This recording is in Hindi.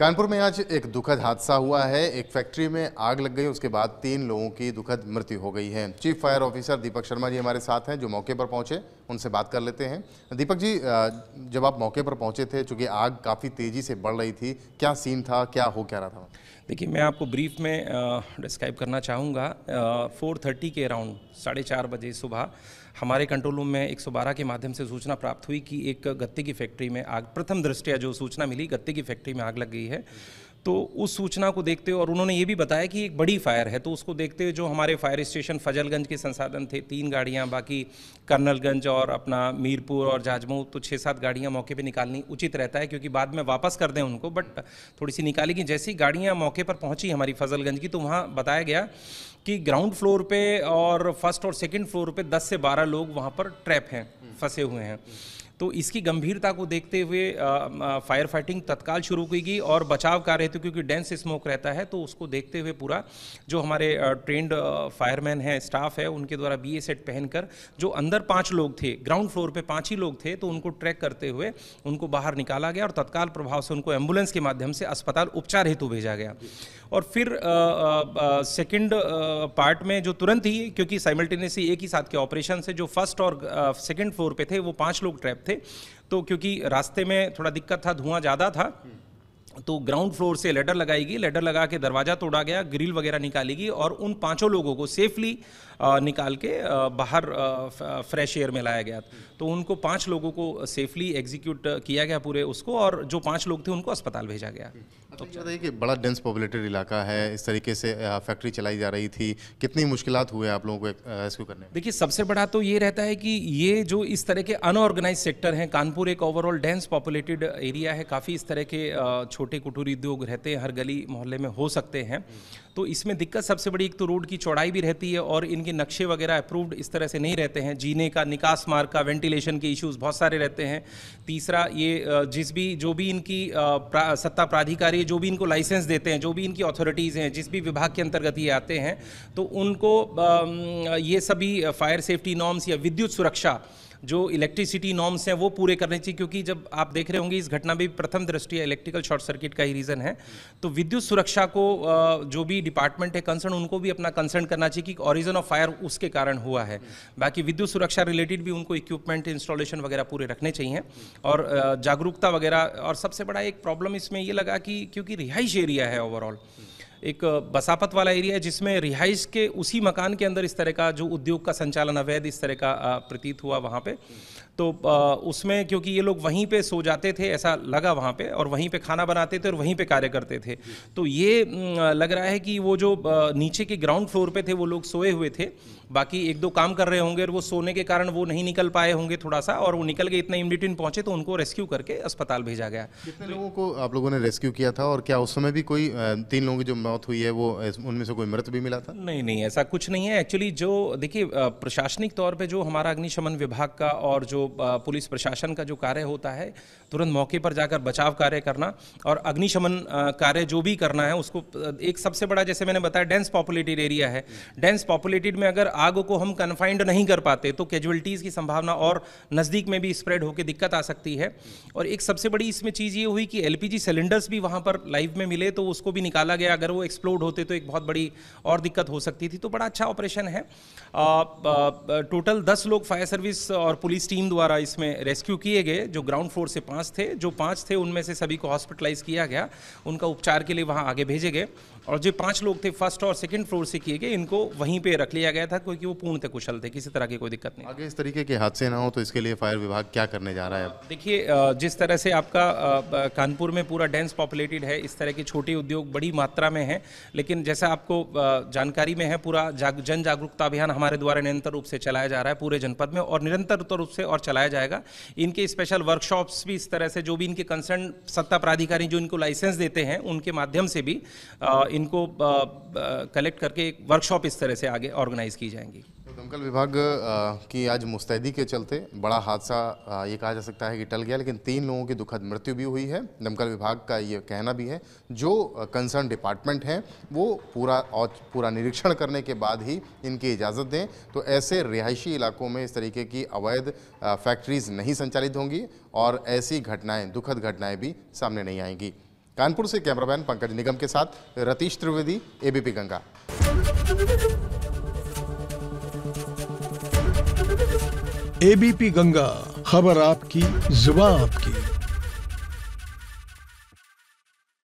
कानपुर में आज एक दुखद हादसा हुआ है एक फैक्ट्री में आग लग गई उसके बाद तीन लोगों की दुखद मृत्यु हो गई है chief fire officer Deepak Sharma ji हमारे साथ हैं जो मौके पर पहुंचे उनसे बात कर लेते हैं दीपक जी जब आप मौके पर पहुंचे थे चूँकि आग काफ़ी तेज़ी से बढ़ रही थी क्या सीन था क्या हो क्या रहा था देखिए मैं आपको ब्रीफ में डिस्क्राइब करना चाहूँगा फोर थर्टी के अराउंड साढ़े चार बजे सुबह हमारे कंट्रोल रूम में 112 के माध्यम से सूचना प्राप्त हुई कि एक गत्ते की फैक्ट्री में आग प्रथम दृष्टया जो सूचना मिली गत्ते की फैक्ट्री में आग लग गई है तो उस सूचना को देखते हुए और उन्होंने ये भी बताया कि एक बड़ी फायर है तो उसको देखते हुए जो हमारे फायर स्टेशन फजलगंज के संसाधन थे तीन गाड़ियाँ बाकी कर्नलगंज और अपना मीरपुर और जाजमऊ तो छः सात गाड़ियाँ मौके पर निकालनी उचित रहता है क्योंकि बाद में वापस कर दें उनको बट थोड़ी सी निकाली कि जैसी गाड़ियाँ मौके पर पहुँची हमारी फजलगंज की तो वहाँ बताया गया कि ग्राउंड फ्लोर पर और फर्स्ट और सेकेंड फ्लोर पर दस से बारह लोग वहाँ पर ट्रैप हैं फंसे हुए हैं तो इसकी गंभीरता को देखते हुए फायर फाइटिंग तत्काल शुरू की गई और बचाव कार्य हेतु तो क्योंकि डेंस स्मोक रहता है तो उसको देखते हुए पूरा जो हमारे ट्रेंड फायरमैन है स्टाफ है उनके द्वारा बी सेट पहनकर जो अंदर पाँच लोग थे ग्राउंड फ्लोर पर पाँच ही लोग थे तो उनको ट्रैक करते हुए उनको बाहर निकाला गया और तत्काल प्रभाव से उनको एम्बुलेंस के माध्यम से अस्पताल उपचार हेतु भेजा गया और फिर सेकंड पार्ट में जो तुरंत ही क्योंकि साइमल्टेनियसली एक ही साथ के ऑपरेशन से जो फर्स्ट और सेकंड फ्लोर पे थे वो पांच लोग ट्रैप थे थे तो क्योंकि रास्ते में थोड़ा दिक्कत था धुआं ज़्यादा था तो ग्राउंड फ्लोर से लेडर गई लेडर लगा के दरवाज़ा तोड़ा गया ग्रिल वगैरह निकालेगी और उन पांचों लोगों को सेफली निकाल के बाहर फ्रेश एयर में लाया गया तो उनको पांच लोगों को सेफली एग्जीक्यूट किया गया पूरे उसको और जो पांच लोग थे उनको अस्पताल भेजा गया तो बताइए कि बड़ा डेंस पॉपुलेटेड इलाका है इस तरीके से फैक्ट्री चलाई जा रही थी कितनी मुश्किल हुए आप लोगों को रेस्क्यू करने देखिए सबसे बड़ा तो ये रहता है कि ये जो इस तरह के अनऑर्गेनाइज सेक्टर हैं कानपुर एक ओवरऑल डेंस पॉपुलेटेड एरिया है काफ़ी इस तरह के छोटे कुटूरी उद्योग रहते हैं हर गली मोहल्ले में हो सकते हैं तो इसमें दिक्कत सबसे बड़ी एक तो रोड की चौड़ाई भी रहती है और इनके नक्शे वगैरह अप्रूव्ड इस तरह से नहीं रहते हैं जीने का निकास मार्ग का वेंटिलेशन के इश्यूज़ बहुत सारे रहते हैं तीसरा ये जिस भी जो भी इनकी सत्ता प्राधिकारी ये जो भी इनको लाइसेंस देते हैं जो भी इनकी अथॉरिटीज़ हैं जिस भी विभाग के अंतर्गत ये आते हैं तो उनको ये सभी फायर सेफ्टी नॉर्म्स या विद्युत सुरक्षा जो इलेक्ट्रिसिटी नॉर्म्स हैं वो पूरे करने चाहिए क्योंकि जब आप देख रहे होंगे इस घटना में प्रथम दृष्टि इलेक्ट्रिकल शॉर्ट सर्किट का ही रीज़न है तो विद्युत सुरक्षा को जो भी डिपार्टमेंट है कंसर्न उनको भी अपना कंसर्न करना चाहिए कि ऑरिजन ऑफ फायर उसके कारण हुआ है बाकी विद्युत सुरक्षा रिलेटेड भी उनको इक्विपमेंट इंस्टॉलेशन वगैरह पूरे रखने चाहिए और जागरूकता वगैरह और सबसे बड़ा एक प्रॉब्लम इसमें ये लगा कि क्योंकि रिहाइश एरिया है ओवरऑल एक बसापत वाला एरिया है जिसमें रिहाइश के उसी मकान के अंदर इस तरह का जो उद्योग का संचालन अवैध इस तरह का प्रतीत हुआ वहाँ पे तो उसमें क्योंकि ये लोग वहीं पे सो जाते थे ऐसा लगा वहाँ पे और वहीं पे खाना बनाते थे और वहीं पे कार्य करते थे तो ये लग रहा है कि वो जो नीचे के ग्राउंड फ्लोर पे थे वो लोग सोए हुए थे बाकी एक दो काम कर रहे होंगे और वो सोने के कारण वो नहीं निकल पाए होंगे थोड़ा सा और वो निकल गए इतना इमीडिएट पहुंचे तो उनको रेस्क्यू करके अस्पताल भेजा गया कितने लोगों को आप लोगों ने रेस्क्यू किया था और क्या उस समय भी कोई तीन लोगों की जो मौत हुई है वो उनमें से कोई मृत भी मिला था नहीं नहीं ऐसा कुछ नहीं है एक्चुअली जो देखिए प्रशासनिक तौर पे जो हमारा अग्निशमन विभाग का और जो पुलिस प्रशासन का जो कार्य होता है तुरंत मौके पर जाकर बचाव कार्य करना और अग्निशमन कार्य जो भी करना है उसको एक सबसे बड़ा जैसे मैंने बताया डेंस पॉपुलेटेड एरिया है डेंस पॉपुलेटेड में अगर आग को हम कन्फाइंड नहीं कर पाते तो कैजुअलिटीज़ की संभावना और नज़दीक में भी स्प्रेड होकर दिक्कत आ सकती है और एक सबसे बड़ी इसमें चीज़ ये हुई कि एल सिलेंडर्स भी वहाँ पर लाइव में मिले तो उसको भी निकाला गया अगर वो वो एक्सप्लोड होते तो एक बहुत बड़ी और दिक्कत हो सकती थी तो बड़ा अच्छा ऑपरेशन है टोटल दस लोग फायर सर्विस और पुलिस टीम द्वारा इसमें रेस्क्यू किए गए जो ग्राउंड फ्लोर से पाँच थे जो पाँच थे उनमें से सभी को हॉस्पिटलाइज किया गया उनका उपचार के लिए वहाँ आगे भेजे गए और जो पाँच लोग थे फर्स्ट और सेकेंड फ्लोर से किए गए इनको वहीं पर रख लिया गया था क्योंकि वो पूर्णतः कुशल थे किसी तरह की कोई दिक्कत नहीं आगे इस तरीके के हादसे ना हो तो इसके लिए फायर विभाग क्या करने जा रहा है देखिए जिस तरह से आपका कानपुर में पूरा डेंस पॉपुलेटेड है इस तरह के छोटे उद्योग बड़ी मात्रा में है हैं लेकिन जैसा आपको जानकारी में है पूरा जाग, जन जागरूकता अभियान हमारे द्वारा निरंतर रूप से चलाया जा रहा है पूरे जनपद में और निरंतर तो रूप से और चलाया जाएगा इनके स्पेशल वर्कशॉप्स भी इस तरह से जो भी इनके कंसर्न सत्ता प्राधिकारी जो इनको लाइसेंस देते हैं उनके माध्यम से भी इनको कलेक्ट करके एक वर्कशॉप इस तरह से आगे ऑर्गेनाइज की जाएंगी तो दमकल विभाग की आज मुस्तैदी के चलते बड़ा हादसा ये कहा जा सकता है कि टल गया लेकिन तीन लोगों की दुखद मृत्यु भी हुई है दमकल विभाग का ये कहना भी है जो कंसर्न डिपार्टमेंट रेजिडेंट हैं वो पूरा और पूरा निरीक्षण करने के बाद ही इनकी इजाज़त दें तो ऐसे रिहायशी इलाकों में इस तरीके की अवैध फैक्ट्रीज़ नहीं संचालित होंगी और ऐसी घटनाएं दुखद घटनाएं भी सामने नहीं आएंगी कानपुर से कैमरामैन पंकज निगम के साथ रतीश त्रिवेदी एबीपी गंगा एबीपी गंगा खबर आपकी जुबा आपकी